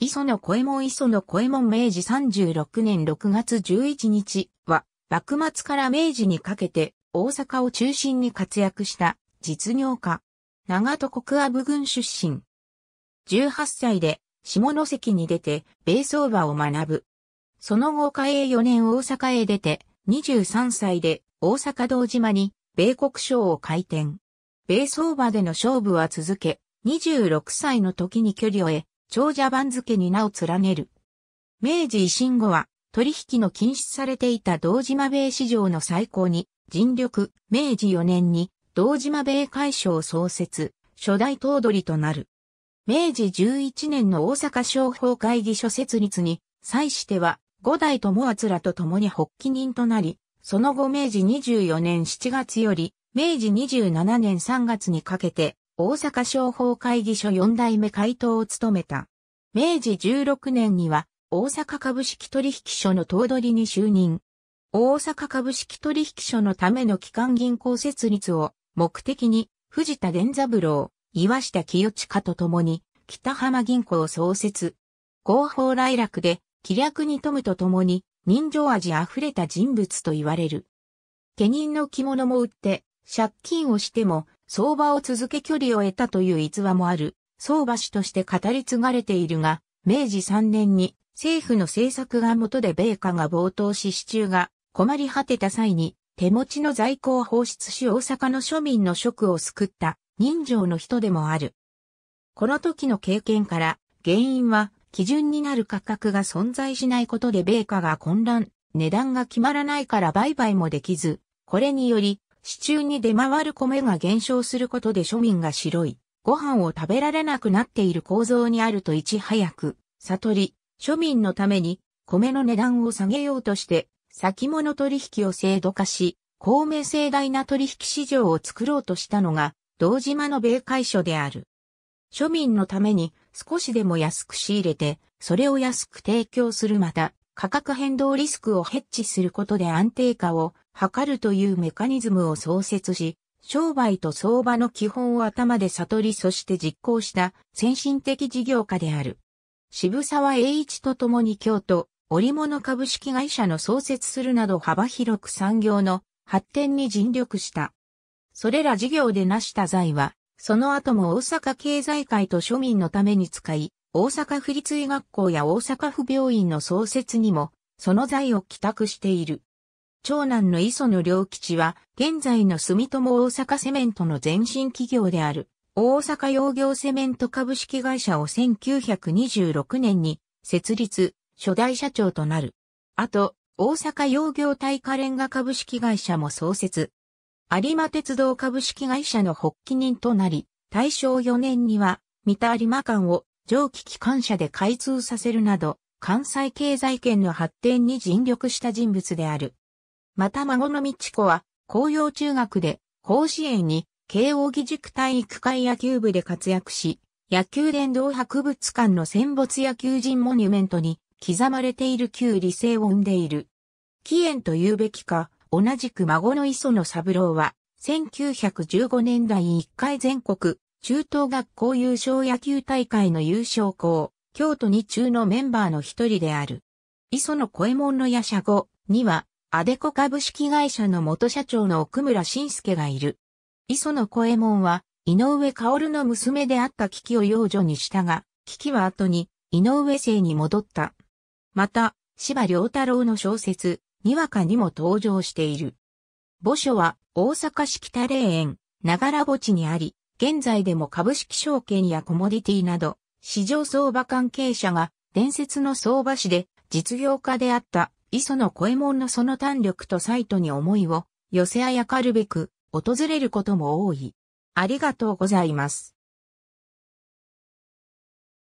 磯野小右衛門磯野小右衛門明治36年6月11日は、幕末から明治にかけて大阪を中心に活躍した実業家。長戸国阿部郡出身。18歳で下関に出て米相場を学ぶ。その後嘉永4年大阪へ出て23歳で大阪道島に米国省を開店。米相場での勝負は続け、26歳の時に距離を得、長者番付に名を連ねる。明治維新後は取引の禁止されていた堂島米市場の最高に尽力、明治4年に堂島米会所創設、初代頭取となる。明治11年の大阪商法会議所設立に際しては五代友厚らと共に発起人となり、その後明治24年7月より明治27年3月にかけて大阪商法会議所4代目会頭を務めた。明治16年には大阪株式取引所の頭取に就任。大阪株式取引所のための基幹銀行設立を目的に藤田伝三郎、岩下清親と共に北浜銀行を創設。合法来楽で気略に富むと共に人情味あふれた人物と言われる。家人の着物も売って借金をしても相場を続け距離を得たという逸話もある、相場師として語り継がれているが、明治3年に政府の政策が元で米価が暴騰し支柱が困り果てた際に、手持ちの在庫を放出し大阪の庶民の職を救った人情の人でもある。この時の経験から、原因は基準になる価格が存在しないことで米価が混乱、値段が決まらないから売買もできず、これにより市中に出回る米が減少することで庶民が白い、ご飯を食べられなくなっている構造にあるといち早く、悟り、庶民のために、米の値段を下げようとして、先物取引を制度化し、公明盛大な取引市場を作ろうとしたのが、道島の米会所である。庶民のために少しでも安く仕入れて、それを安く提供するまた、価格変動リスクをヘッジすることで安定化を図るというメカニズムを創設し、商売と相場の基本を頭で悟りそして実行した先進的事業家である。渋沢栄一と共に京都、織物株式会社の創設するなど幅広く産業の発展に尽力した。それら事業で成した財は、その後も大阪経済界と庶民のために使い、大阪府立医学校や大阪府病院の創設にも、その財を帰宅している。長男の磯野良吉は、現在の住友大阪セメントの前身企業である、大阪洋業セメント株式会社を1926年に設立、初代社長となる。あと、大阪洋業大価レンガ株式会社も創設。有馬鉄道株式会社の発起人となり、大正4年には、三田有馬間を蒸気機関車で開通させるなど、関西経済圏の発展に尽力した人物である。また孫の道子は、紅葉中学で、甲子園に、慶応義塾体育会野球部で活躍し、野球殿堂博物館の戦没野球人モニュメントに刻まれている旧理性を生んでいる。起源と言うべきか、同じく孫の磯野三郎は、1915年代1回全国中等学校優勝野球大会の優勝校、京都2中のメンバーの一人である。磯野小右衛門の夜叉後には、アデコ株式会社の元社長の奥村晋介がいる。磯野小右衛門は、井上薫の娘であった危機を養女にしたが、危機は後に、井上姓に戻った。また、柴良太郎の小説、にわかにも登場している。墓所は、大阪市北霊園、長良墓地にあり、現在でも株式証券やコモディティなど、市場相場関係者が伝説の相場師で実業家であった磯野小右衛門のその胆力とサイトに思いを寄せあやかるべく訪れることも多い。ありがとうございます。